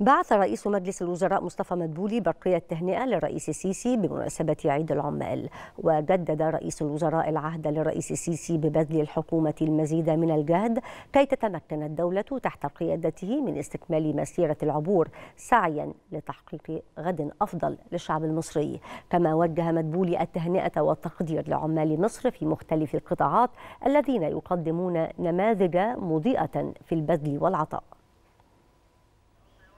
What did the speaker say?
بعث رئيس مجلس الوزراء مصطفى مدبولي برقية تهنئة للرئيس السيسي بمناسبة عيد العمال وجدد رئيس الوزراء العهد للرئيس السيسي ببذل الحكومة المزيد من الجهد كي تتمكن الدولة تحت قيادته من استكمال مسيرة العبور سعيا لتحقيق غد أفضل للشعب المصري كما وجه مدبولي التهنئة والتقدير لعمال مصر في مختلف القطاعات الذين يقدمون نماذج مضيئة في البذل والعطاء